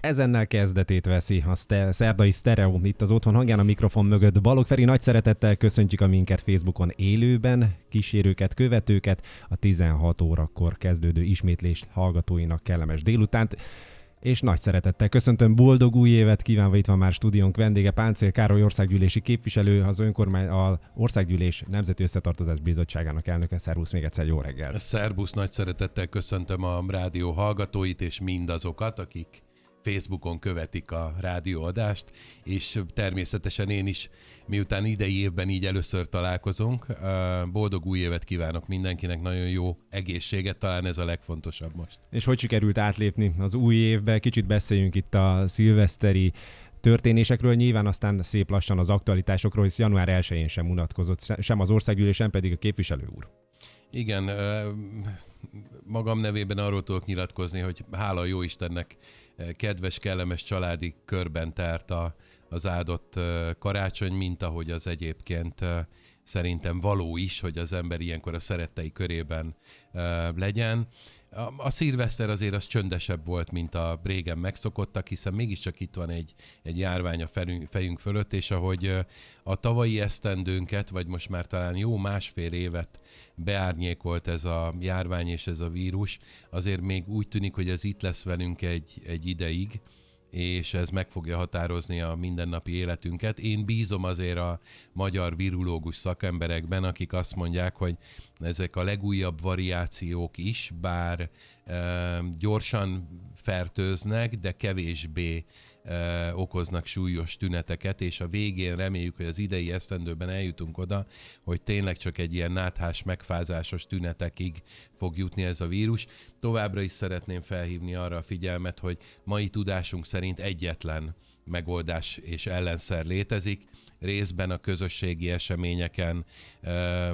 ezennel kezdetét veszi a szerdai Stereo itt az Otthon hangján a mikrofon mögött. Balog Feri, nagy szeretettel köszöntjük a minket Facebookon élőben, kísérőket, követőket, a 16 órakor kezdődő ismétlést hallgatóinak kellemes délutánt és nagy szeretettel köszöntöm, boldog új évet kívánva itt van már stúdiónk vendége, Páncél Károly országgyűlési képviselő, az önkormány, a Országgyűlés Nemzeti Összetartozás Bizottságának elnöke. Szervusz, még egyszer jó reggel. Szervusz, nagy szeretettel köszöntöm a rádió hallgatóit és mindazokat, akik Facebookon követik a rádióadást, és természetesen én is, miután idei évben így először találkozunk, boldog új évet kívánok mindenkinek, nagyon jó egészséget, talán ez a legfontosabb most. És hogy sikerült átlépni az új évbe? Kicsit beszéljünk itt a szilveszteri történésekről, nyilván aztán szép lassan az aktualitásokról, hisz január 1-én sem unatkozott, sem az országgyűlésen, pedig a képviselő úr. Igen, magam nevében arról tudok nyilatkozni, hogy hála a jó Istennek kedves, kellemes családi körben a, az áldott karácsony, mint ahogy az egyébként szerintem való is, hogy az ember ilyenkor a szerettei körében legyen a, a szilveszter azért az csöndesebb volt, mint a régen megszokottak, hiszen mégiscsak itt van egy, egy járvány a felünk, fejünk fölött, és ahogy a tavalyi esztendőnket, vagy most már talán jó másfél évet beárnyékolt ez a járvány és ez a vírus, azért még úgy tűnik, hogy ez itt lesz velünk egy, egy ideig, és ez meg fogja határozni a mindennapi életünket. Én bízom azért a magyar virulógus szakemberekben, akik azt mondják, hogy ezek a legújabb variációk is, bár e, gyorsan fertőznek, de kevésbé okoznak súlyos tüneteket, és a végén reméljük, hogy az idei esztendőben eljutunk oda, hogy tényleg csak egy ilyen náthás, megfázásos tünetekig fog jutni ez a vírus. Továbbra is szeretném felhívni arra a figyelmet, hogy mai tudásunk szerint egyetlen megoldás és ellenszer létezik, részben a közösségi eseményeken,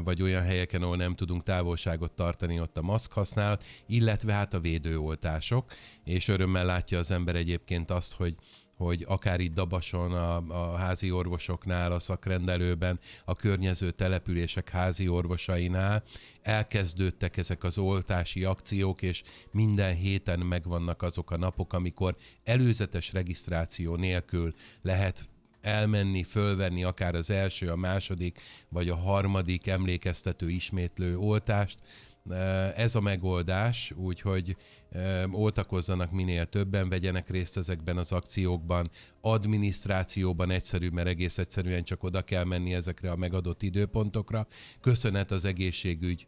vagy olyan helyeken, ahol nem tudunk távolságot tartani, ott a maszk használat, illetve hát a védőoltások, és örömmel látja az ember egyébként azt, hogy hogy akár itt Dabason, a, a házi orvosoknál, a szakrendelőben, a környező települések házi orvosainál elkezdődtek ezek az oltási akciók, és minden héten megvannak azok a napok, amikor előzetes regisztráció nélkül lehet elmenni, fölvenni akár az első, a második vagy a harmadik emlékeztető ismétlő oltást, ez a megoldás, úgyhogy oltakozzanak minél többen, vegyenek részt ezekben az akciókban. Adminisztrációban egyszerű, mert egész egyszerűen csak oda kell menni ezekre a megadott időpontokra. Köszönet az egészségügy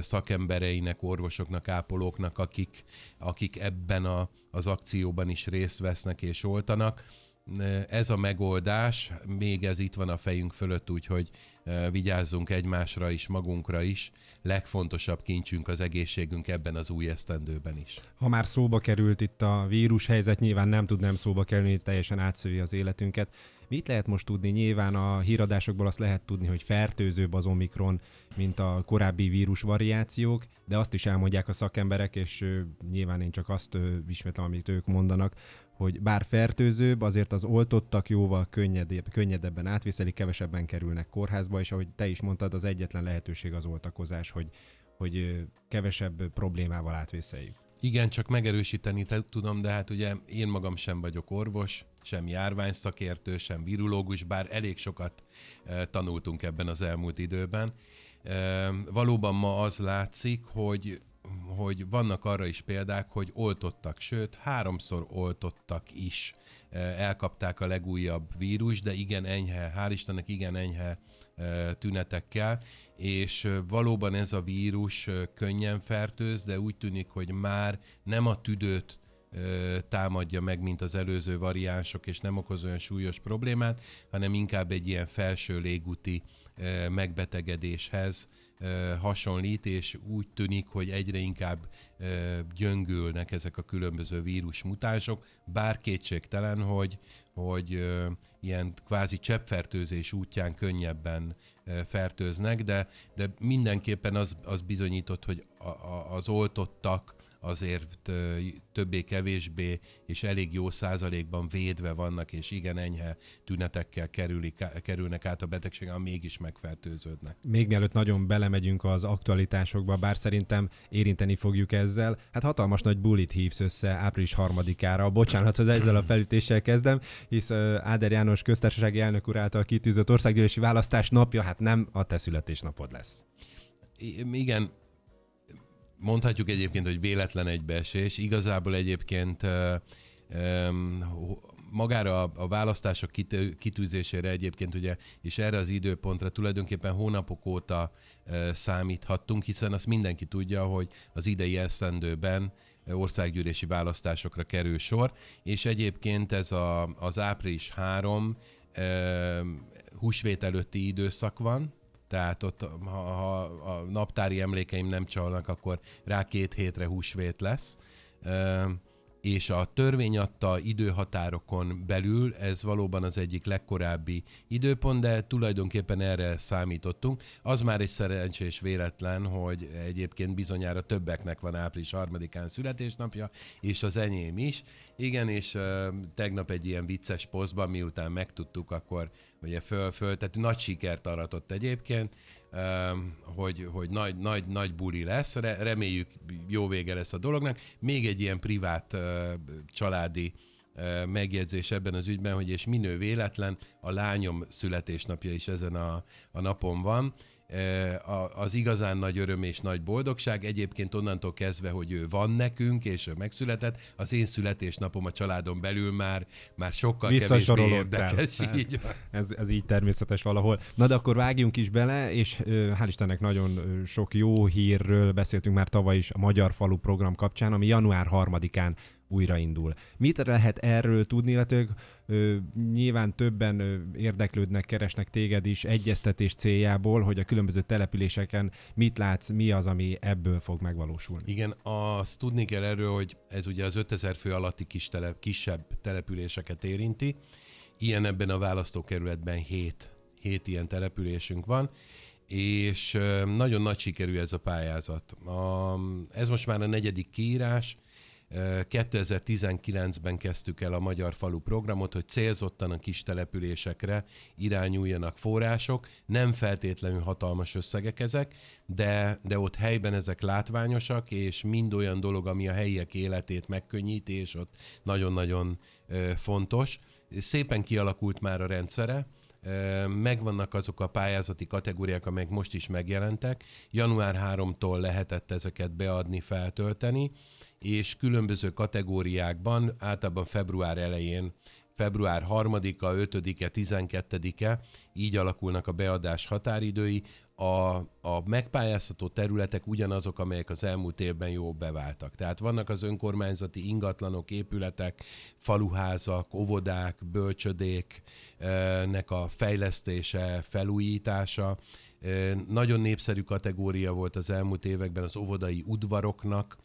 szakembereinek, orvosoknak, ápolóknak, akik, akik ebben a, az akcióban is részt vesznek és oltanak ez a megoldás, még ez itt van a fejünk fölött, úgyhogy vigyázzunk egymásra is, magunkra is. Legfontosabb kincsünk az egészségünk ebben az új esztendőben is. Ha már szóba került itt a vírus helyzet, nyilván nem tud nem szóba kerülni, teljesen átszövi az életünket. Mit lehet most tudni? Nyilván a híradásokból azt lehet tudni, hogy fertőzőbb az Omikron, mint a korábbi vírus variációk, de azt is elmondják a szakemberek, és nyilván én csak azt ismétlem, amit ők mondanak, hogy bár fertőzőbb, azért az oltottak jóval könnyedebb, könnyedebben átviszeli, kevesebben kerülnek kórházba, és ahogy te is mondtad, az egyetlen lehetőség az oltakozás, hogy, hogy kevesebb problémával átvészeljük. Igen, csak megerősíteni tudom, de hát ugye én magam sem vagyok orvos, sem járványszakértő, sem virológus, bár elég sokat tanultunk ebben az elmúlt időben. Valóban ma az látszik, hogy hogy vannak arra is példák, hogy oltottak, sőt, háromszor oltottak is. Elkapták a legújabb vírus, de igen enyhe, hál' Istennek igen enyhe tünetekkel, és valóban ez a vírus könnyen fertőz, de úgy tűnik, hogy már nem a tüdőt támadja meg, mint az előző variánsok, és nem okoz olyan súlyos problémát, hanem inkább egy ilyen felső légúti megbetegedéshez hasonlít, és úgy tűnik, hogy egyre inkább gyöngülnek ezek a különböző vírusmutánsok, bár kétségtelen, hogy, hogy ilyen kvázi cseppfertőzés útján könnyebben fertőznek, de, de mindenképpen az, az bizonyított, hogy a, a, az oltottak azért többé-kevésbé és elég jó százalékban védve vannak, és igen enyhe tünetekkel kerülik, kerülnek át a betegség, ha mégis megfertőződnek. Még mielőtt nagyon belemegyünk az aktualitásokba, bár szerintem érinteni fogjuk ezzel, hát hatalmas nagy bulit hívsz össze április harmadikára. Bocsánat, hogy ezzel a felütéssel kezdem, hisz Áder János köztársasági elnök úr által kitűzött országgyűlési választás napja, hát nem a te születésnapod lesz. I- igen, mondhatjuk egyébként, hogy véletlen egybeesés. Igazából egyébként magára a választások kitűzésére egyébként ugye, és erre az időpontra tulajdonképpen hónapok óta számíthattunk, hiszen azt mindenki tudja, hogy az idei eszendőben országgyűlési választásokra kerül sor, és egyébként ez a, az április 3 húsvét előtti időszak van, tehát ott, ha, ha a naptári emlékeim nem csalnak, akkor rá két hétre húsvét lesz. És a törvény adta időhatárokon belül ez valóban az egyik legkorábbi időpont, de tulajdonképpen erre számítottunk. Az már egy szerencsés véletlen, hogy egyébként bizonyára többeknek van április 3-án születésnapja, és az enyém is. Igen, és tegnap egy ilyen vicces posztban, miután megtudtuk, akkor ugye föl-föl, tehát nagy sikert aratott egyébként, ehm, hogy, hogy nagy, nagy, nagy buli lesz, reméljük jó vége lesz a dolognak. Még egy ilyen privát családi megjegyzés ebben az ügyben, hogy és minő véletlen, a lányom születésnapja is ezen a, a napon van, az igazán nagy öröm és nagy boldogság. Egyébként onnantól kezdve, hogy ő van nekünk, és ő megszületett, az én születésnapom a családon belül már, már sokkal kevésbé érdekes. Hát, így Ez, ez így természetes valahol. Na de akkor vágjunk is bele, és hál' Istennek nagyon sok jó hírről beszéltünk már tavaly is a Magyar Falu program kapcsán, ami január 3-án újraindul. Mit lehet erről tudni, illetve nyilván többen ö, érdeklődnek, keresnek téged is egyeztetés céljából, hogy a különböző településeken mit látsz, mi az, ami ebből fog megvalósulni. Igen, azt tudni kell erről, hogy ez ugye az 5000 fő alatti kis tele, kisebb településeket érinti, ilyen ebben a választókerületben 7, 7 ilyen településünk van, és nagyon nagy sikerű ez a pályázat. A, ez most már a negyedik kiírás, 2019-ben kezdtük el a Magyar Falu programot, hogy célzottan a kis településekre irányuljanak források, nem feltétlenül hatalmas összegek ezek, de, de ott helyben ezek látványosak, és mind olyan dolog, ami a helyiek életét megkönnyíti, és ott nagyon-nagyon fontos. Szépen kialakult már a rendszere, megvannak azok a pályázati kategóriák, amelyek most is megjelentek. Január 3-tól lehetett ezeket beadni, feltölteni és különböző kategóriákban, általában február elején, február 3-a, 5-e, 12-e, így alakulnak a beadás határidői. A, a megpályázható területek ugyanazok, amelyek az elmúlt évben jó beváltak. Tehát vannak az önkormányzati ingatlanok, épületek, faluházak, óvodák, bölcsödéknek e, a fejlesztése, felújítása. E, nagyon népszerű kategória volt az elmúlt években az óvodai udvaroknak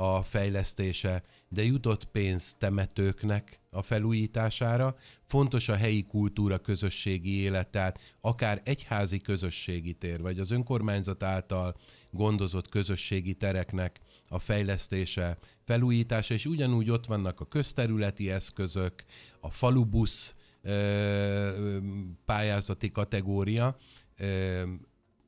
a fejlesztése, de jutott pénz temetőknek a felújítására. Fontos a helyi kultúra közösségi élet, tehát akár egyházi közösségi tér, vagy az önkormányzat által gondozott közösségi tereknek a fejlesztése, felújítása, és ugyanúgy ott vannak a közterületi eszközök, a falubusz pályázati kategória,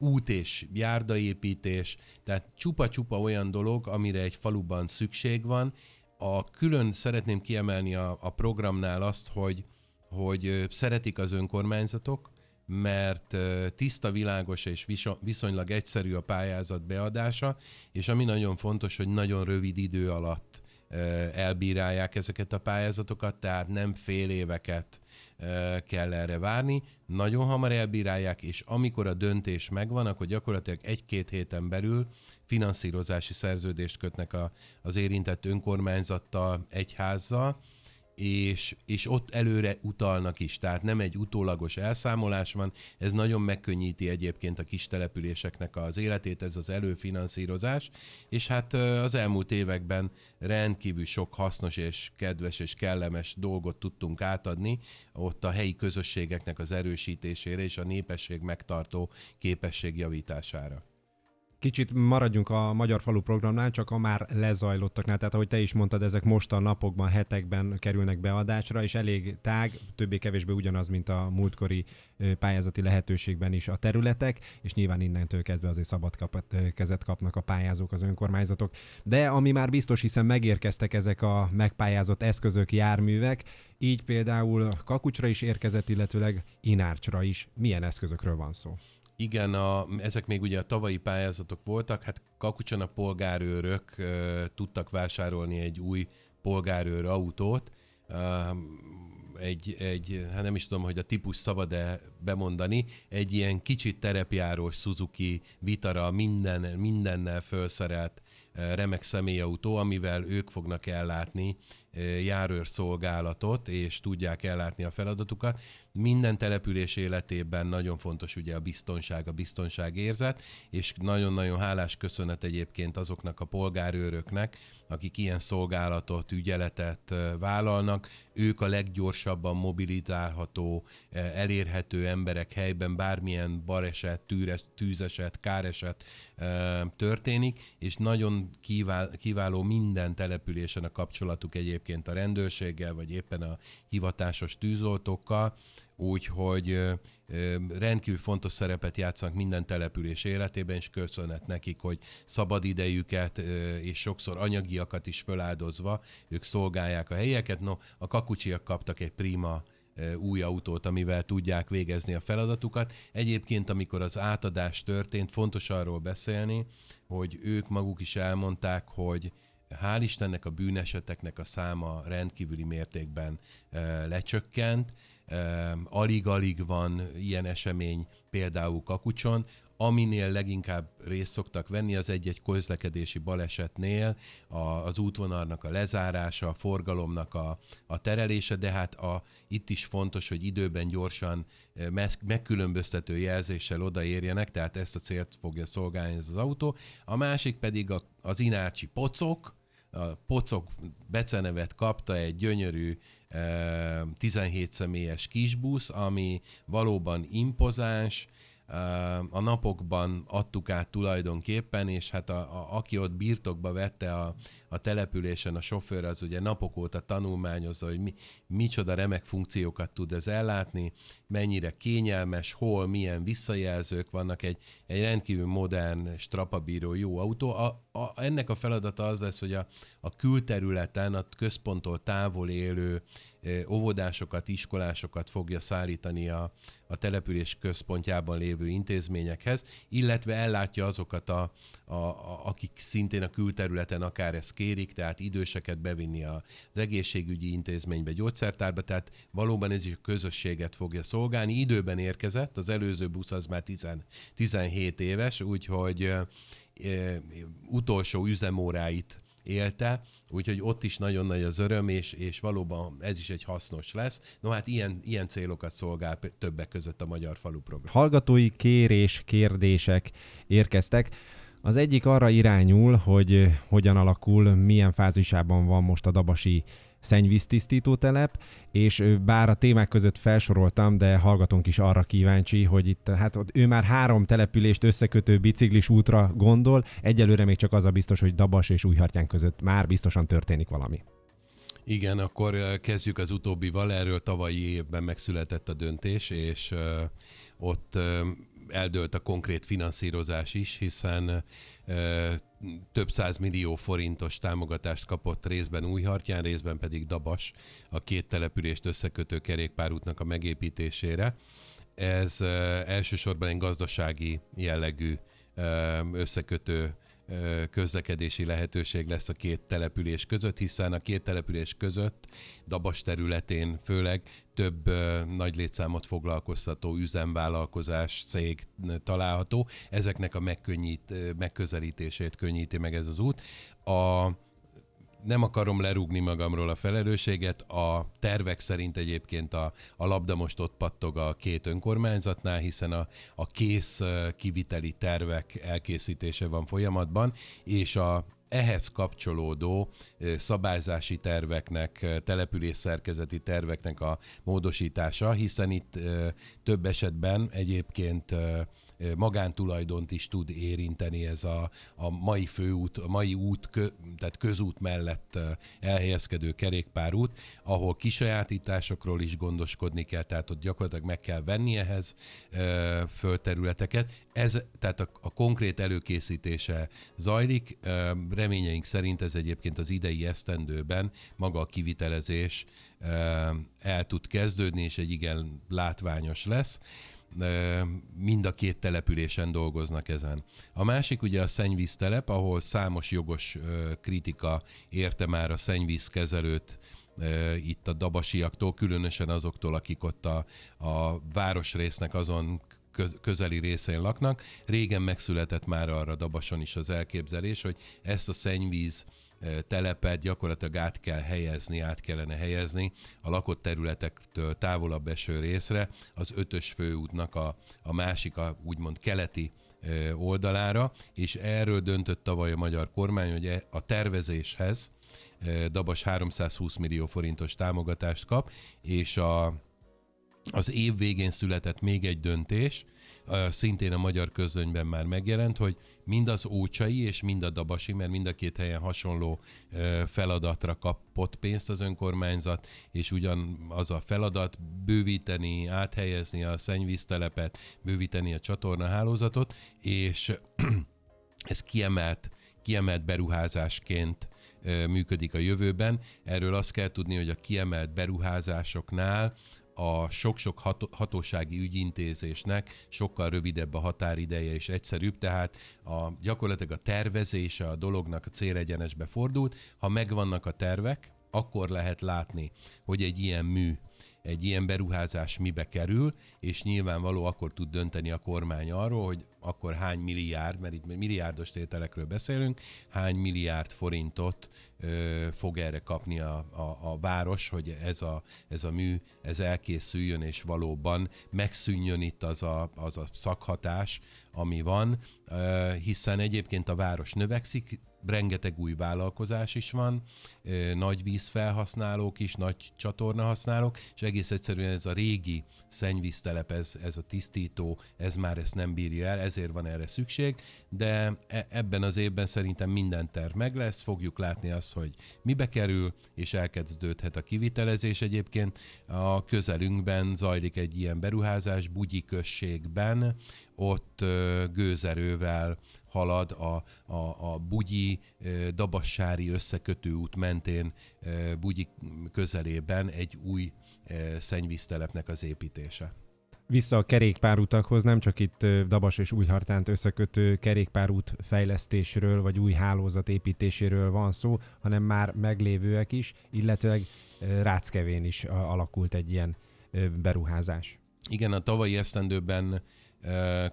út és járdaépítés, tehát csupa-csupa olyan dolog, amire egy faluban szükség van. A külön szeretném kiemelni a, a programnál azt, hogy, hogy szeretik az önkormányzatok, mert tiszta, világos és viszonylag egyszerű a pályázat beadása, és ami nagyon fontos, hogy nagyon rövid idő alatt elbírálják ezeket a pályázatokat, tehát nem fél éveket, kell erre várni. Nagyon hamar elbírálják, és amikor a döntés megvan, akkor gyakorlatilag egy-két héten belül finanszírozási szerződést kötnek a, az érintett önkormányzattal, egyházzal, és, és ott előre utalnak is, tehát nem egy utólagos elszámolás van, ez nagyon megkönnyíti egyébként a kis településeknek az életét, ez az előfinanszírozás, és hát az elmúlt években rendkívül sok hasznos és kedves és kellemes dolgot tudtunk átadni ott a helyi közösségeknek az erősítésére és a népesség megtartó képesség javítására. Kicsit maradjunk a Magyar Falu programnál, csak a már lezajlottaknál. Tehát ahogy te is mondtad, ezek most a napokban, hetekben kerülnek beadásra, és elég tág, többé-kevésbé ugyanaz, mint a múltkori pályázati lehetőségben is a területek, és nyilván innentől kezdve azért szabad kap, kezet kapnak a pályázók, az önkormányzatok. De ami már biztos, hiszen megérkeztek ezek a megpályázott eszközök, járművek, így például Kakucsra is érkezett, illetőleg Inárcsra is. Milyen eszközökről van szó? igen, a, ezek még ugye a tavalyi pályázatok voltak, hát Kakucson a polgárőrök e, tudtak vásárolni egy új polgárőr autót, e, egy, egy, hát nem is tudom, hogy a típus szabad-e bemondani, egy ilyen kicsit terepjárós Suzuki Vitara minden, mindennel felszerelt remek személyautó, amivel ők fognak ellátni járőrszolgálatot, és tudják ellátni a feladatukat. Minden település életében nagyon fontos ugye a biztonság, a biztonságérzet, és nagyon-nagyon hálás köszönet egyébként azoknak a polgárőröknek, akik ilyen szolgálatot, ügyeletet vállalnak. Ők a leggyorsabban mobilizálható, elérhető emberek helyben bármilyen bareset, tűres, tűzeset, káreset történik, és nagyon kiváló minden településen a kapcsolatuk egyébként egyébként a rendőrséggel, vagy éppen a hivatásos tűzoltókkal, úgyhogy rendkívül fontos szerepet játszanak minden település életében, és köszönet nekik, hogy szabad idejüket és sokszor anyagiakat is föláldozva ők szolgálják a helyeket. No, a kakucsiak kaptak egy prima új autót, amivel tudják végezni a feladatukat. Egyébként, amikor az átadás történt, fontos arról beszélni, hogy ők maguk is elmondták, hogy hál' Istennek a bűneseteknek a száma rendkívüli mértékben e, lecsökkent, e, alig-alig van ilyen esemény például Kakucson, aminél leginkább részt szoktak venni, az egy-egy közlekedési balesetnél, a, az útvonalnak a lezárása, a forgalomnak a, a terelése, de hát a, itt is fontos, hogy időben gyorsan e, megkülönböztető jelzéssel odaérjenek, tehát ezt a célt fogja szolgálni ez az autó. A másik pedig a, az inácsi pocok, a pocok becenevet kapta egy gyönyörű 17 eh, személyes kisbusz, ami valóban impozáns, eh, a napokban adtuk át tulajdonképpen, és hát a, a, aki ott birtokba vette a, a településen a sofőr, az ugye napok óta tanulmányozza, hogy mi, micsoda remek funkciókat tud ez ellátni, mennyire kényelmes, hol, milyen visszajelzők vannak, egy, egy rendkívül modern strapabíró jó autó, a, a, ennek a feladata az lesz, hogy a, a külterületen, a központtól távol élő eh, óvodásokat, iskolásokat fogja szállítani a, a település központjában lévő intézményekhez, illetve ellátja azokat, a, a, a, akik szintén a külterületen akár ezt kérik, tehát időseket bevinni az egészségügyi intézménybe, gyógyszertárba, tehát valóban ez is a közösséget fogja szolgálni. Időben érkezett, az előző busz az már 10, 17 éves, úgyhogy eh, utolsó üzemóráit élte, úgyhogy ott is nagyon nagy az öröm, és, és valóban ez is egy hasznos lesz. No hát ilyen, ilyen célokat szolgál többek között a Magyar Falu Program. Hallgatói kérés, kérdések érkeztek. Az egyik arra irányul, hogy hogyan alakul, milyen fázisában van most a Dabasi szennyvíztisztító telep, és bár a témák között felsoroltam, de hallgatunk is arra kíváncsi, hogy itt hát ott ő már három települést összekötő biciklis útra gondol, egyelőre még csak az a biztos, hogy Dabas és Újhartyán között már biztosan történik valami. Igen, akkor kezdjük az utóbbival. Erről tavalyi évben megszületett a döntés, és ott eldőlt a konkrét finanszírozás is, hiszen több száz millió forintos támogatást kapott részben Újhartyán, részben pedig Dabas a két települést összekötő kerékpárútnak a megépítésére. Ez elsősorban egy gazdasági jellegű összekötő közlekedési lehetőség lesz a két település között, hiszen a két település között, Dabas területén főleg több nagy létszámot foglalkoztató üzemvállalkozás, cég található. Ezeknek a megkönnyít, megközelítését könnyíti meg ez az út. A nem akarom lerúgni magamról a felelősséget, a tervek szerint egyébként a, a labda most ott pattog a két önkormányzatnál, hiszen a, a kész kiviteli tervek elkészítése van folyamatban, és a ehhez kapcsolódó szabályzási terveknek, település szerkezeti terveknek a módosítása, hiszen itt több esetben egyébként magántulajdont is tud érinteni ez a, a mai főút, a mai út, kö, tehát közút mellett elhelyezkedő kerékpárút, ahol kisajátításokról is gondoskodni kell, tehát ott gyakorlatilag meg kell venni ehhez földterületeket. Ez, tehát a, a konkrét előkészítése zajlik, reményeink szerint ez egyébként az idei esztendőben maga a kivitelezés el tud kezdődni, és egy igen látványos lesz mind a két településen dolgoznak ezen. A másik ugye a szennyvíztelep, ahol számos jogos kritika érte már a szennyvízkezelőt itt a dabasiaktól, különösen azoktól, akik ott a, a városrésznek azon közeli részén laknak. Régen megszületett már arra Dabason is az elképzelés, hogy ezt a szennyvíz telepet gyakorlatilag át kell helyezni, át kellene helyezni a lakott területektől távolabb eső részre, az ötös főútnak a, a másik, a úgymond keleti oldalára, és erről döntött tavaly a magyar kormány, hogy e, a tervezéshez Dabas 320 millió forintos támogatást kap, és a az év végén született még egy döntés, szintén a magyar közönyben már megjelent, hogy mind az Ócsai és mind a Dabasi, mert mind a két helyen hasonló feladatra kapott pénzt az önkormányzat, és ugyan az a feladat bővíteni, áthelyezni a szennyvíztelepet, bővíteni a csatornahálózatot, és ez kiemelt, kiemelt beruházásként működik a jövőben. Erről azt kell tudni, hogy a kiemelt beruházásoknál a sok-sok hatósági ügyintézésnek sokkal rövidebb a határideje és egyszerűbb, tehát a, gyakorlatilag a tervezése a dolognak a célegyenesbe fordult. Ha megvannak a tervek, akkor lehet látni, hogy egy ilyen mű egy ilyen beruházás mibe kerül, és nyilvánvaló akkor tud dönteni a kormány arról, hogy akkor hány milliárd, mert itt milliárdos tételekről beszélünk, hány milliárd forintot ö, fog erre kapni a, a, a város, hogy ez a, ez a mű ez elkészüljön, és valóban megszűnjön itt az a, az a szakhatás, ami van, ö, hiszen egyébként a város növekszik, rengeteg új vállalkozás is van, nagy vízfelhasználók is, nagy csatornahasználók, és egész egyszerűen ez a régi szennyvíztelep, ez, ez a tisztító, ez már ezt nem bírja el, ezért van erre szükség, de e, ebben az évben szerintem minden terv meg lesz, fogjuk látni azt, hogy mibe kerül, és elkezdődhet a kivitelezés. Egyébként a közelünkben zajlik egy ilyen beruházás, Bugyi községben, ott gőzerővel halad a, a, a Bugyi Dabassári összekötő út mentén Bugyi közelében egy új szennyvíztelepnek az építése vissza a kerékpárutakhoz, nem csak itt Dabas és Újhartánt összekötő kerékpárút fejlesztésről, vagy új hálózat építéséről van szó, hanem már meglévőek is, illetőleg Ráckevén is alakult egy ilyen beruházás. Igen, a tavalyi esztendőben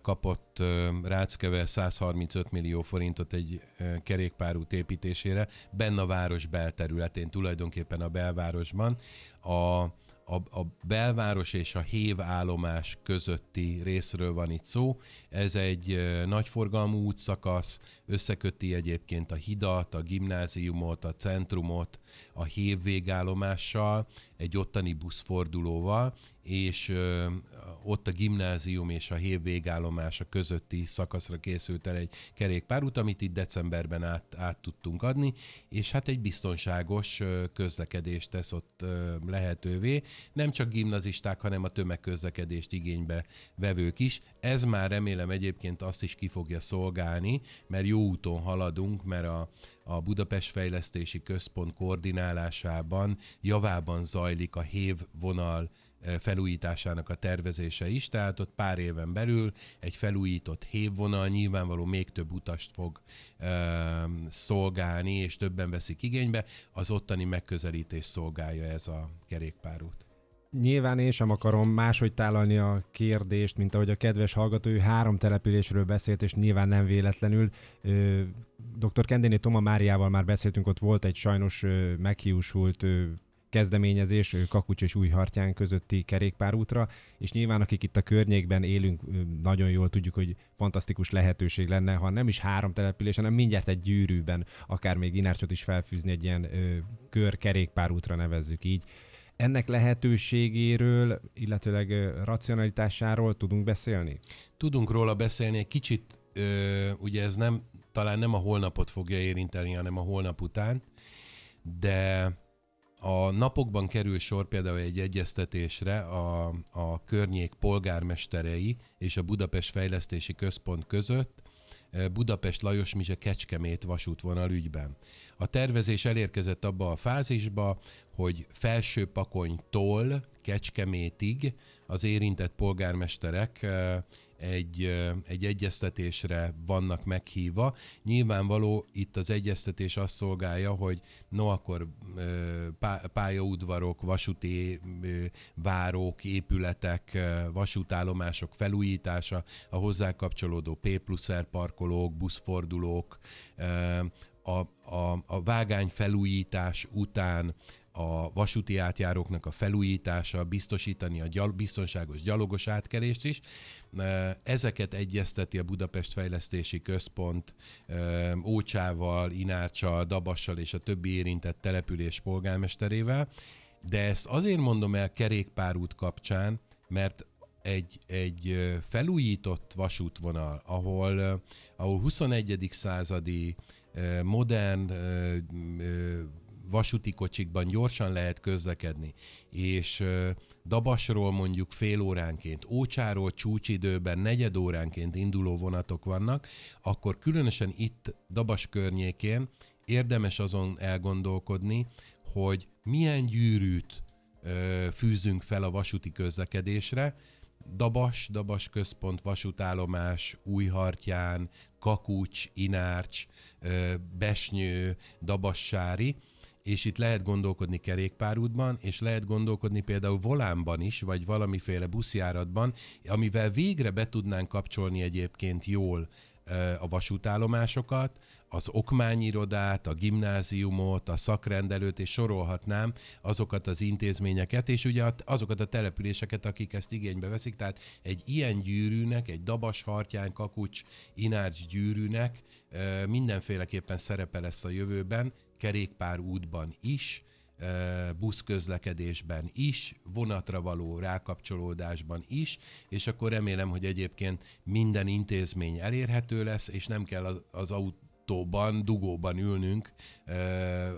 kapott Ráckeve 135 millió forintot egy kerékpárút építésére, benne a város belterületén, tulajdonképpen a belvárosban. A a, a belváros és a hév állomás közötti részről van itt szó. Ez egy nagyforgalmú útszakasz, összeköti egyébként a hidat, a gimnáziumot, a centrumot a hév végállomással, egy ottani buszfordulóval, és ott a gimnázium és a hév végállomása közötti szakaszra készült el egy kerékpárút, amit itt decemberben át, át tudtunk adni, és hát egy biztonságos közlekedést tesz ott lehetővé nem csak gimnazisták, hanem a tömegközlekedést igénybe vevők is. Ez már remélem egyébként azt is ki fogja szolgálni, mert jó úton haladunk, mert a, a Budapest Fejlesztési Központ koordinálásában javában zajlik a hév vonal eh, felújításának a tervezése is, tehát ott pár éven belül egy felújított hévvonal nyilvánvaló még több utast fog ö, eh, szolgálni, és többen veszik igénybe, az ottani megközelítés szolgálja ez a kerékpárút. Nyilván én sem akarom máshogy tálalni a kérdést, mint ahogy a kedves hallgató, ő három településről beszélt, és nyilván nem véletlenül. Dr. Kendéné Toma Máriával már beszéltünk, ott volt egy sajnos meghiúsult kezdeményezés Kakucs és Újhartyán közötti kerékpárútra, és nyilván akik itt a környékben élünk, nagyon jól tudjuk, hogy fantasztikus lehetőség lenne, ha nem is három település, hanem mindjárt egy gyűrűben, akár még Inárcsot is felfűzni egy ilyen kör kerékpárútra nevezzük így. Ennek lehetőségéről, illetőleg racionalitásáról tudunk beszélni? Tudunk róla beszélni egy kicsit, ugye ez nem, talán nem a holnapot fogja érinteni, hanem a holnap után, de a napokban kerül sor például egy egyeztetésre a, a környék polgármesterei és a Budapest Fejlesztési Központ között, Eh, Budapest Lajos Mize Kecskemét vasútvonal ügyben. A tervezés elérkezett abba a fázisba, hogy felső pakonytól Kecskemétig az érintett polgármesterek eh, egy, egy egyeztetésre vannak meghívva. Nyilvánvaló itt az egyeztetés azt szolgálja, hogy no, akkor pályaudvarok, vasúti várók, épületek, vasútállomások felújítása, a hozzá kapcsolódó P pluszer parkolók, buszfordulók, a, a, a vágány felújítás után a vasúti átjáróknak a felújítása, biztosítani a gyal- biztonságos gyalogos átkelést is. Ezeket egyezteti a Budapest Fejlesztési Központ Ócsával, Ináccsal, Dabassal és a többi érintett település polgármesterével, de ezt azért mondom el kerékpárút kapcsán, mert egy, egy felújított vasútvonal, ahol, ahol 21. századi modern vasúti kocsikban gyorsan lehet közlekedni, és Dabasról mondjuk fél óránként, Ócsáról csúcsidőben negyed óránként induló vonatok vannak, akkor különösen itt Dabas környékén érdemes azon elgondolkodni, hogy milyen gyűrűt fűzünk fel a vasúti közlekedésre, Dabas, Dabas központ, vasútállomás, Újhartyán, Kakucs, Inárcs, Besnyő, Dabassári, és itt lehet gondolkodni kerékpárútban, és lehet gondolkodni például volánban is, vagy valamiféle buszjáratban, amivel végre be tudnánk kapcsolni egyébként jól a vasútállomásokat, az okmányirodát, a gimnáziumot, a szakrendelőt, és sorolhatnám azokat az intézményeket, és ugye azokat a településeket, akik ezt igénybe veszik. Tehát egy ilyen gyűrűnek, egy dabas, hartyán, kakucs, inárgy gyűrűnek mindenféleképpen szerepe lesz a jövőben, kerékpár útban is, buszközlekedésben is, vonatra való rákapcsolódásban is, és akkor remélem, hogy egyébként minden intézmény elérhető lesz, és nem kell az autó autóban, dugóban ülnünk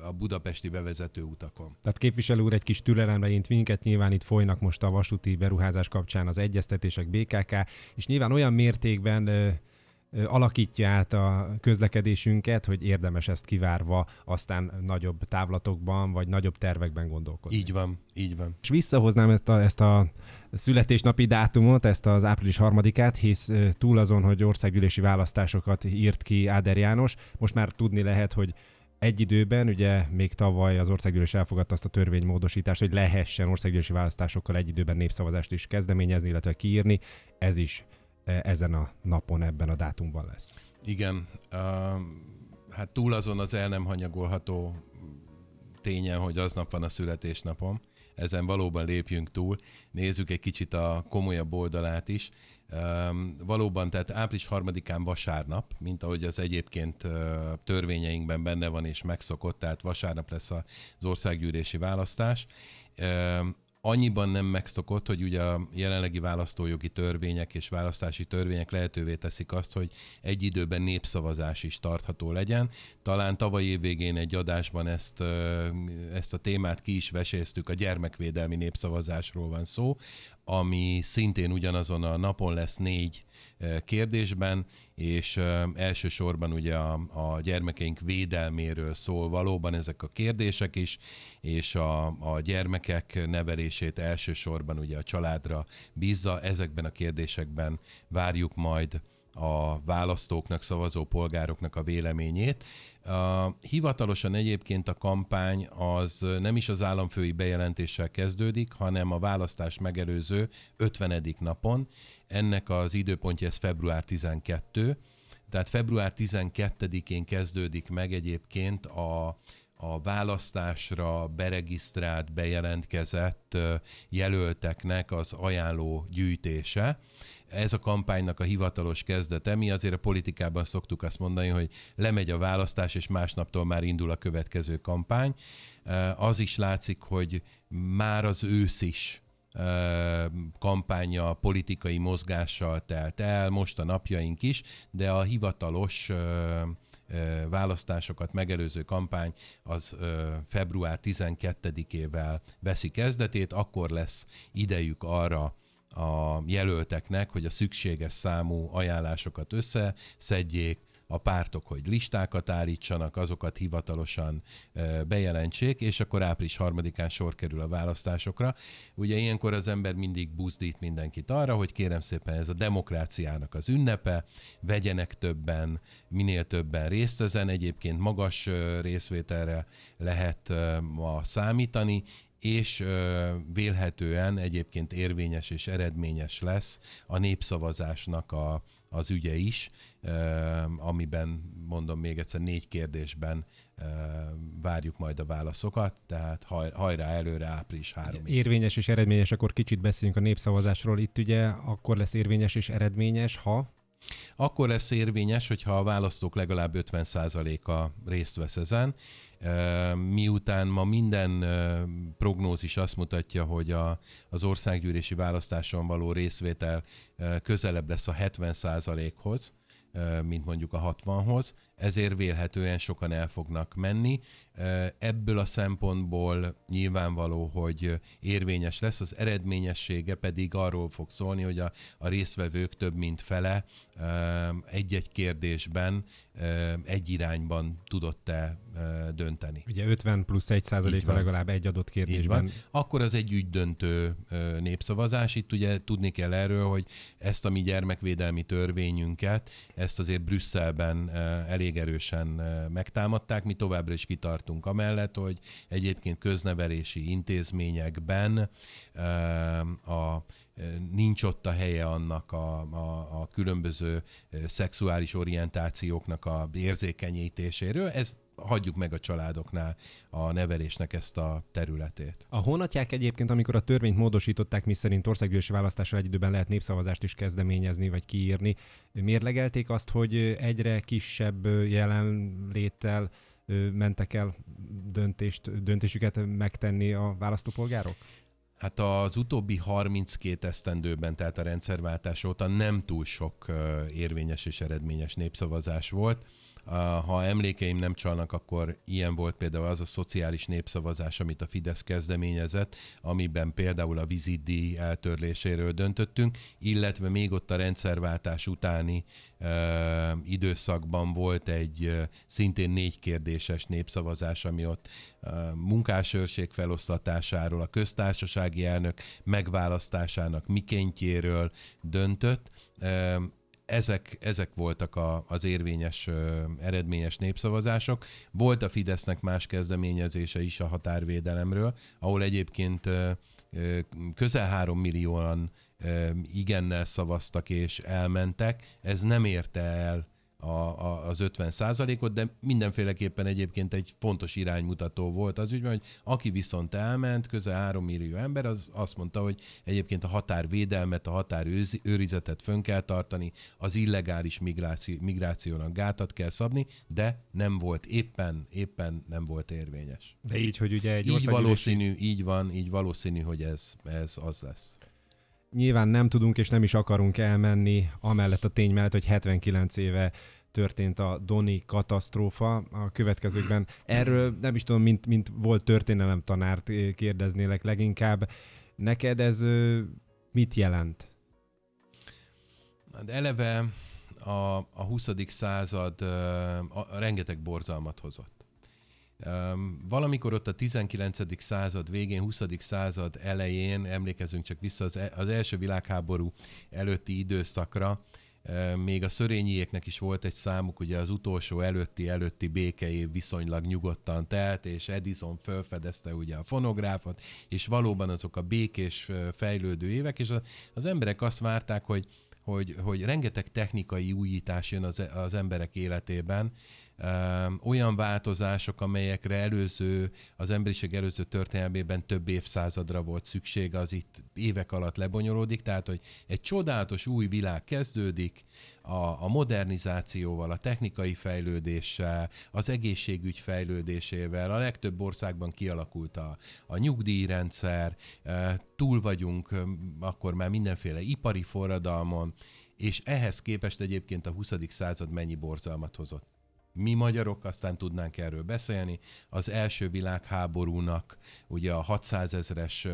a budapesti bevezető utakon. Tehát képviselő úr, egy kis türelemre int minket, nyilván itt folynak most a vasúti beruházás kapcsán az egyeztetések BKK, és nyilván olyan mértékben alakítja át a közlekedésünket, hogy érdemes ezt kivárva aztán nagyobb távlatokban vagy nagyobb tervekben gondolkodni. Így van, így van. És visszahoznám ezt a, ezt a születésnapi dátumot, ezt az április harmadikát, hisz túl azon, hogy országgyűlési választásokat írt ki Áder János, most már tudni lehet, hogy egy időben, ugye még tavaly az országgyűlés elfogadta azt a törvénymódosítást, hogy lehessen országgyűlési választásokkal egy időben népszavazást is kezdeményezni, illetve kiírni. Ez is E, ezen a napon, ebben a dátumban lesz. Igen, uh, hát túl azon az el nem hanyagolható tényen, hogy aznap van a születésnapom, ezen valóban lépjünk túl, nézzük egy kicsit a komolyabb oldalát is. Um, valóban, tehát április harmadikán vasárnap, mint ahogy az egyébként uh, törvényeinkben benne van és megszokott, tehát vasárnap lesz az országgyűlési választás. Um, annyiban nem megszokott, hogy ugye a jelenlegi választójogi törvények és választási törvények lehetővé teszik azt, hogy egy időben népszavazás is tartható legyen. Talán tavaly év végén egy adásban ezt, ezt a témát ki is veséztük, a gyermekvédelmi népszavazásról van szó, ami szintén ugyanazon a napon lesz négy e, kérdésben, és e, elsősorban ugye a, a gyermekeink védelméről szól valóban ezek a kérdések is, és a, a gyermekek nevelését elsősorban ugye a családra bízza. Ezekben a kérdésekben várjuk majd a választóknak, szavazó polgároknak a véleményét. A, hivatalosan egyébként a kampány az nem is az államfői bejelentéssel kezdődik, hanem a választás megelőző 50. napon. Ennek az időpontja ez február 12. Tehát február 12-én kezdődik meg egyébként a, a választásra beregisztrált, bejelentkezett jelölteknek az ajánló gyűjtése ez a kampánynak a hivatalos kezdete. Mi azért a politikában szoktuk azt mondani, hogy lemegy a választás, és másnaptól már indul a következő kampány. Az is látszik, hogy már az ősz is kampánya politikai mozgással telt el, most a napjaink is, de a hivatalos választásokat megelőző kampány az február 12-ével veszi kezdetét, akkor lesz idejük arra a jelölteknek, hogy a szükséges számú ajánlásokat összeszedjék, a pártok, hogy listákat állítsanak, azokat hivatalosan bejelentsék, és akkor április harmadikán sor kerül a választásokra. Ugye ilyenkor az ember mindig buzdít mindenkit arra, hogy kérem szépen ez a demokráciának az ünnepe, vegyenek többen, minél többen részt ezen, egyébként magas részvételre lehet ma számítani, és ö, vélhetően egyébként érvényes és eredményes lesz a népszavazásnak a, az ügye is, ö, amiben mondom még egyszer négy kérdésben ö, várjuk majd a válaszokat, tehát haj, hajrá előre április 3 Érvényes és eredményes, akkor kicsit beszéljünk a népszavazásról. Itt ugye akkor lesz érvényes és eredményes, ha akkor lesz érvényes, hogyha a választók legalább 50%-a részt vesz ezen, Miután ma minden prognózis azt mutatja, hogy a, az országgyűlési választáson való részvétel közelebb lesz a 70%-hoz, mint mondjuk a 60-hoz, ezért vélhetően sokan el fognak menni. Ebből a szempontból nyilvánvaló, hogy érvényes lesz, az eredményessége pedig arról fog szólni, hogy a, a részvevők több mint fele egy-egy kérdésben egy irányban tudott-e dönteni. Ugye 50 plusz 1 százaléka legalább egy adott kérdésben. Akkor az egy ügydöntő népszavazás. Itt ugye tudni kell erről, hogy ezt a mi gyermekvédelmi törvényünket, ezt azért Brüsszelben elég elég erősen eh, megtámadták. Mi továbbra is kitartunk amellett, hogy egyébként köznevelési intézményekben eh, a eh, nincs ott a helye annak a, a, a különböző szexuális orientációknak a érzékenyítéséről. Ez hagyjuk meg a családoknál a nevelésnek ezt a területét. A honatják egyébként, amikor a törvényt módosították, miszerint országgyűlési választásra egy időben lehet népszavazást is kezdeményezni vagy kiírni, mérlegelték azt, hogy egyre kisebb jelenléttel mentek el döntést, döntésüket megtenni a választópolgárok? Hát az utóbbi 32 esztendőben, tehát a rendszerváltás óta nem túl sok érvényes és eredményes népszavazás volt. Ha emlékeim nem csalnak, akkor ilyen volt például az a szociális népszavazás, amit a Fidesz kezdeményezett, amiben például a vizitdíj eltörléséről döntöttünk, illetve még ott a rendszerváltás utáni ö, időszakban volt egy ö, szintén négy kérdéses népszavazás, ami ott ö, munkásőrség felosztatásáról, a köztársasági elnök megválasztásának mikéntjéről döntött ezek, ezek voltak a, az érvényes, ö, eredményes népszavazások. Volt a Fidesznek más kezdeményezése is a határvédelemről, ahol egyébként ö, ö, közel három millióan ö, igennel szavaztak és elmentek. Ez nem érte el a, a, az 50 százalékot, de mindenféleképpen egyébként egy fontos iránymutató volt az ügyben, hogy aki viszont elment, közel 3 millió ember, az azt mondta, hogy egyébként a határvédelmet, a határőrizetet fönn kell tartani, az illegális migráció, migrációnak gátat kell szabni, de nem volt éppen, éppen nem volt érvényes. De így, hogy ugye egy Így valószínű, így van, így valószínű, hogy ez, ez az lesz nyilván nem tudunk és nem is akarunk elmenni amellett a tény mellett, hogy 79 éve történt a Doni katasztrófa a következőkben. Erről nem is tudom, mint, mint volt történelem tanárt eh, kérdeznélek leginkább. Neked ez mit jelent? De hát eleve a, a 20. század a, a rengeteg borzalmat hozott. Valamikor ott a 19. század végén, 20. század elején, emlékezünk csak vissza az, e, az első világháború előtti időszakra, még a szörényieknek is volt egy számuk, ugye az utolsó előtti-előtti békei viszonylag nyugodtan telt, és Edison felfedezte ugye a fonográfot, és valóban azok a békés fejlődő évek, és az emberek azt várták, hogy hogy, hogy rengeteg technikai újítás jön az, e, az emberek életében, olyan változások, amelyekre előző, az emberiség előző történelmében több évszázadra volt szükség, az itt évek alatt lebonyolódik, tehát hogy egy csodálatos új világ kezdődik a, a modernizációval, a technikai fejlődéssel, az egészségügy fejlődésével, a legtöbb országban kialakult a, a nyugdíjrendszer, túl vagyunk akkor már mindenféle ipari forradalmon, és ehhez képest egyébként a 20. század mennyi borzalmat hozott mi magyarok, aztán tudnánk erről beszélni. Az első világháborúnak ugye a 600 ezres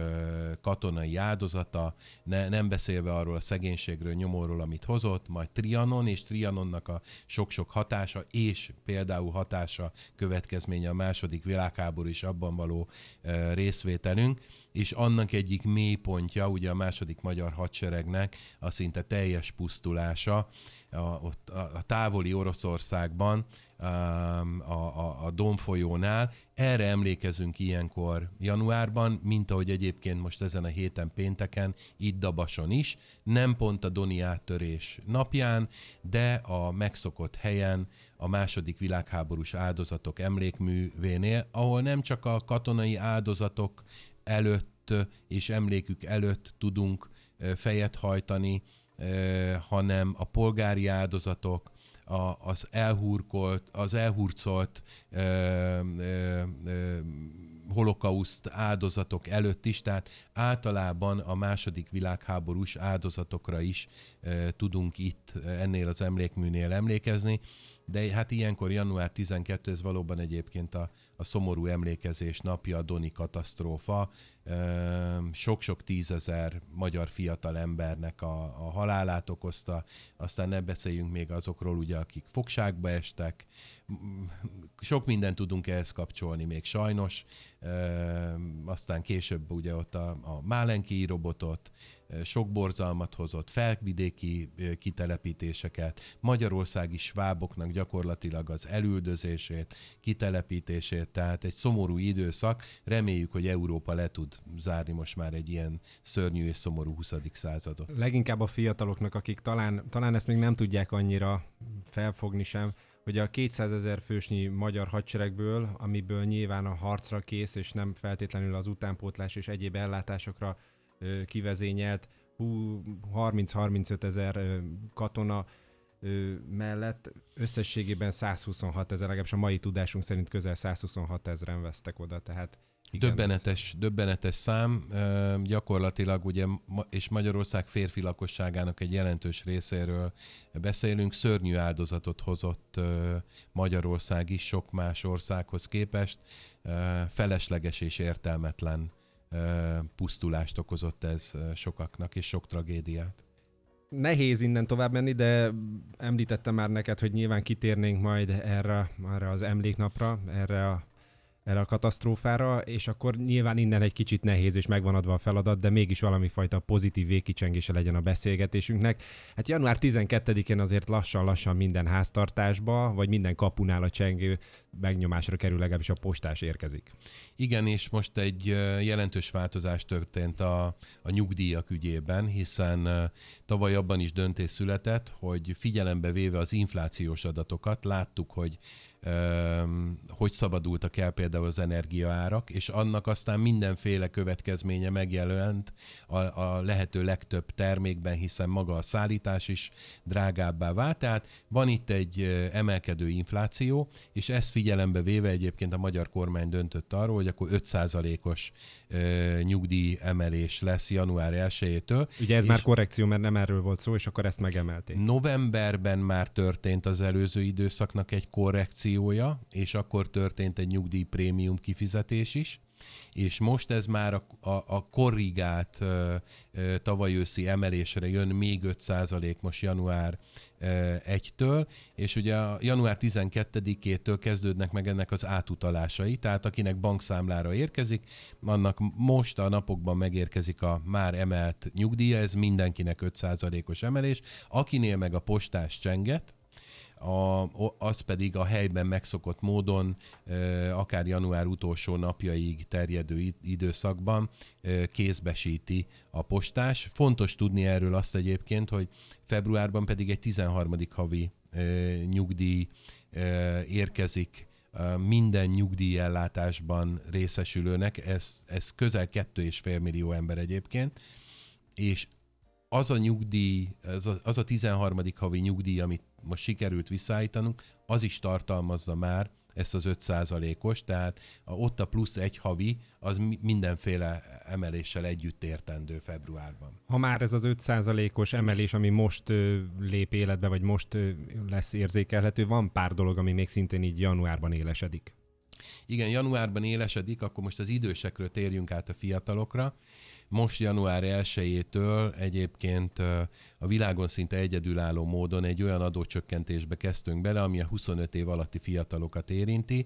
katonai áldozata, ne, nem beszélve arról a szegénységről, nyomorról, amit hozott, majd Trianon és Trianonnak a sok-sok hatása, és például hatása, következménye a második világháború is abban való részvételünk, és annak egyik mélypontja, ugye a második magyar hadseregnek a szinte teljes pusztulása, a, ott, a, a távoli Oroszországban, Um, a, a, a Dom folyónál. Erre emlékezünk ilyenkor januárban, mint ahogy egyébként most ezen a héten pénteken, itt Dabason is, nem pont a Doni áttörés napján, de a megszokott helyen, a második világháborús áldozatok emlékművénél, ahol nem csak a katonai áldozatok előtt és emlékük előtt tudunk fejet hajtani, hanem a polgári áldozatok, a, az elhurkolt, az elhurcolt ö, ö, ö, holokauszt áldozatok előtt is, tehát általában a második világháborús áldozatokra is ö, tudunk itt ennél az emlékműnél emlékezni, de hát ilyenkor január 12, ez valóban egyébként a, a szomorú emlékezés napja, a Doni katasztrófa. Sok-sok tízezer magyar fiatal embernek a, a halálát okozta, aztán ne beszéljünk még azokról, ugye, akik fogságba estek. Sok mindent tudunk ehhez kapcsolni még sajnos. Aztán később ugye ott a, a Málenki robotot, sok borzalmat hozott, felvidéki kitelepítéseket, magyarországi sváboknak gyakorlatilag az elüldözését, kitelepítését, tehát egy szomorú időszak. Reméljük, hogy Európa le tud zárni most már egy ilyen szörnyű és szomorú 20. századot. Leginkább a fiataloknak, akik talán, talán ezt még nem tudják annyira felfogni sem, hogy a 200 ezer fősnyi magyar hadseregből, amiből nyilván a harcra kész, és nem feltétlenül az utánpótlás és egyéb ellátásokra kivezényelt 30-35 ezer katona mellett összességében 126 ezer, legalábbis a mai tudásunk szerint közel 126 ezeren vesztek oda, tehát igen, döbbenetes, ez. döbbenetes szám, gyakorlatilag ugye, és Magyarország férfi lakosságának egy jelentős részéről beszélünk, szörnyű áldozatot hozott Magyarország is sok más országhoz képest, felesleges és értelmetlen pusztulást okozott ez sokaknak, és sok tragédiát nehéz innen tovább menni, de említettem már neked, hogy nyilván kitérnénk majd erre, erre az emléknapra, erre a erre a katasztrófára, és akkor nyilván innen egy kicsit nehéz, és megvan adva a feladat, de mégis valami fajta pozitív végkicsengése legyen a beszélgetésünknek. Hát január 12-én azért lassan-lassan minden háztartásba, vagy minden kapunál a csengő megnyomásra kerül, legalábbis a postás érkezik. Igen, és most egy jelentős változás történt a, a nyugdíjak ügyében, hiszen tavaly abban is döntés született, hogy figyelembe véve az inflációs adatokat, láttuk, hogy hogy szabadultak el például az energiaárak, és annak aztán mindenféle következménye megjelent a, a lehető legtöbb termékben, hiszen maga a szállítás is drágábbá vált. Tehát van itt egy emelkedő infláció, és ezt figyelme figyelembe véve egyébként a magyar kormány döntött arról, hogy akkor 5%-os ö, nyugdíj emelés lesz január 1-től. Ugye ez már korrekció, mert nem erről volt szó, és akkor ezt megemelték. Novemberben már történt az előző időszaknak egy korrekciója, és akkor történt egy nyugdíjprémium kifizetés is és most ez már a, a, a korrigált ö, ö, tavaly őszi emelésre jön még 5% most január ö, 1-től, és ugye a január 12-től kezdődnek meg ennek az átutalásai, tehát akinek bankszámlára érkezik, annak most a napokban megérkezik a már emelt nyugdíja, ez mindenkinek 5%-os emelés, akinél meg a postás csenget, a, az pedig a helyben megszokott módon, akár január utolsó napjaig terjedő időszakban kézbesíti a postás. Fontos tudni erről azt egyébként, hogy februárban pedig egy 13. havi nyugdíj érkezik minden nyugdíjellátásban részesülőnek, ez, ez közel 2,5 millió ember egyébként, és az a nyugdíj, az a, az a 13. havi nyugdíj, amit most sikerült visszaállítanunk, az is tartalmazza már ezt az 5%-os, tehát ott a plusz egy havi, az mindenféle emeléssel együtt értendő februárban. Ha már ez az 5%-os emelés, ami most ö, lép életbe, vagy most ö, lesz érzékelhető, van pár dolog, ami még szintén így januárban élesedik. Igen, januárban élesedik, akkor most az idősekről térjünk át a fiatalokra most január 1-től egyébként a világon szinte egyedülálló módon egy olyan adócsökkentésbe kezdtünk bele, ami a 25 év alatti fiatalokat érinti,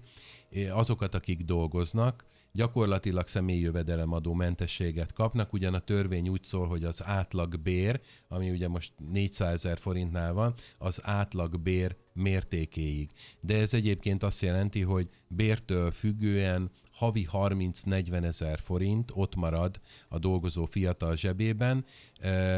azokat, akik dolgoznak, gyakorlatilag személyi jövedelemadó mentességet kapnak, ugyan a törvény úgy szól, hogy az átlag bér, ami ugye most 400 ezer forintnál van, az átlag bér mértékéig. De ez egyébként azt jelenti, hogy bértől függően havi 30-40 ezer forint ott marad a dolgozó fiatal zsebében.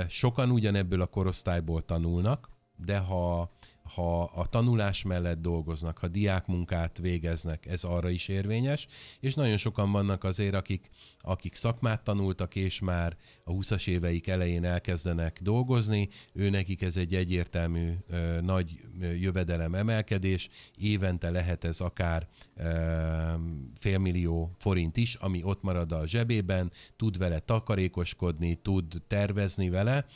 Sokan ugyanebből a korosztályból tanulnak, de ha ha a tanulás mellett dolgoznak, ha diákmunkát végeznek, ez arra is érvényes, és nagyon sokan vannak azért, akik, akik szakmát tanultak, és már a 20-as éveik elején elkezdenek dolgozni, ő nekik ez egy egyértelmű ö, nagy jövedelem emelkedés, évente lehet ez akár ö, félmillió forint is, ami ott marad a zsebében, tud vele takarékoskodni, tud tervezni vele.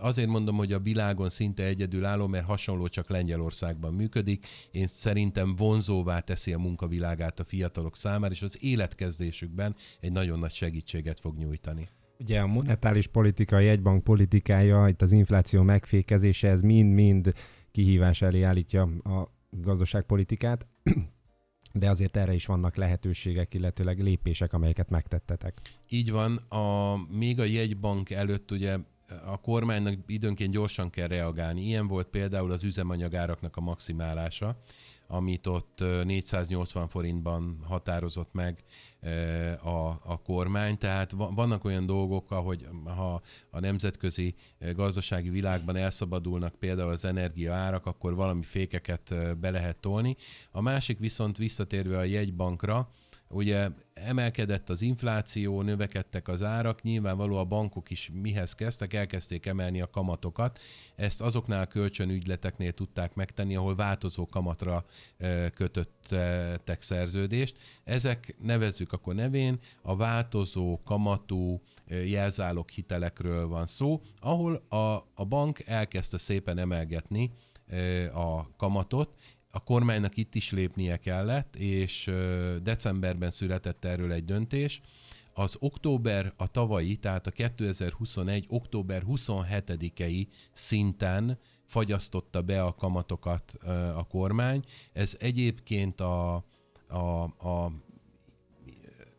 Azért mondom, hogy a világon szinte egyedülálló, mert hasonló csak csak Lengyelországban működik. Én szerintem vonzóvá teszi a munkavilágát a fiatalok számára, és az életkezdésükben egy nagyon nagy segítséget fog nyújtani. Ugye a monetáris politika, a jegybank politikája, itt az infláció megfékezése, ez mind-mind kihívás elé állítja a gazdaságpolitikát, de azért erre is vannak lehetőségek, illetőleg lépések, amelyeket megtettetek. Így van, a, még a jegybank előtt ugye a kormánynak időnként gyorsan kell reagálni. Ilyen volt például az üzemanyagáraknak a maximálása, amit ott 480 forintban határozott meg a, a kormány. Tehát vannak olyan dolgok, ahogy ha a nemzetközi gazdasági világban elszabadulnak például az energiaárak, akkor valami fékeket be lehet tolni. A másik viszont visszatérve a jegybankra, Ugye emelkedett az infláció, növekedtek az árak, nyilvánvaló a bankok is mihez kezdtek, elkezdték emelni a kamatokat. Ezt azoknál a kölcsönügyleteknél tudták megtenni, ahol változó kamatra e, kötöttek szerződést. Ezek nevezzük akkor nevén a változó kamatú e, jelzálog hitelekről van szó, ahol a, a bank elkezdte szépen emelgetni e, a kamatot, a kormánynak itt is lépnie kellett, és decemberben született erről egy döntés. Az október, a tavalyi, tehát a 2021. október 27-i szinten fagyasztotta be a kamatokat a kormány. Ez egyébként a, a, a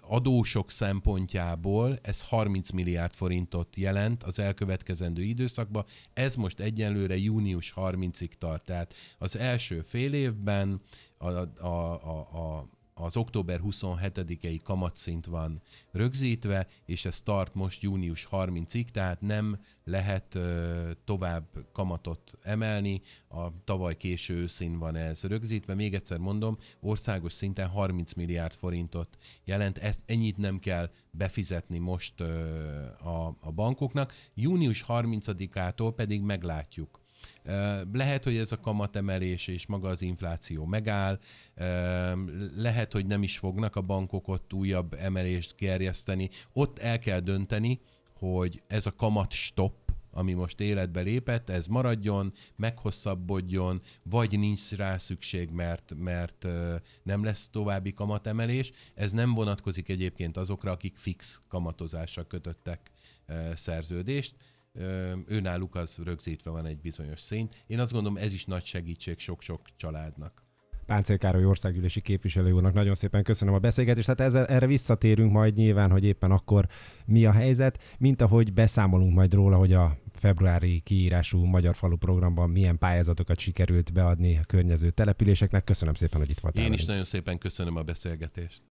adósok szempontjából ez 30 milliárd forintot jelent az elkövetkezendő időszakban. Ez most egyenlőre június 30-ig tart. Tehát az első fél évben a, a, a, a az október 27-i kamatszint van rögzítve, és ez tart most június 30-ig, tehát nem lehet tovább kamatot emelni, a tavaly késő őszín van ez rögzítve. Még egyszer mondom, országos szinten 30 milliárd forintot jelent, ezt ennyit nem kell befizetni most a, a bankoknak. Június 30-ától pedig meglátjuk, lehet, hogy ez a kamatemelés és maga az infláció megáll, lehet, hogy nem is fognak a bankok ott újabb emelést gerjeszteni. Ott el kell dönteni, hogy ez a kamat stop, ami most életbe lépett, ez maradjon, meghosszabbodjon, vagy nincs rá szükség, mert, mert nem lesz további kamatemelés. Ez nem vonatkozik egyébként azokra, akik fix kamatozással kötöttek szerződést őnáluk az rögzítve van egy bizonyos szint. Én azt gondolom, ez is nagy segítség sok-sok családnak. Páncél Károly országgyűlési képviselő úrnak nagyon szépen köszönöm a beszélgetést. Tehát ezzel, erre visszatérünk majd nyilván, hogy éppen akkor mi a helyzet, mint ahogy beszámolunk majd róla, hogy a februári kiírású Magyar Falu programban milyen pályázatokat sikerült beadni a környező településeknek. Köszönöm szépen, hogy itt voltál. Én is nagyon szépen köszönöm a beszélgetést.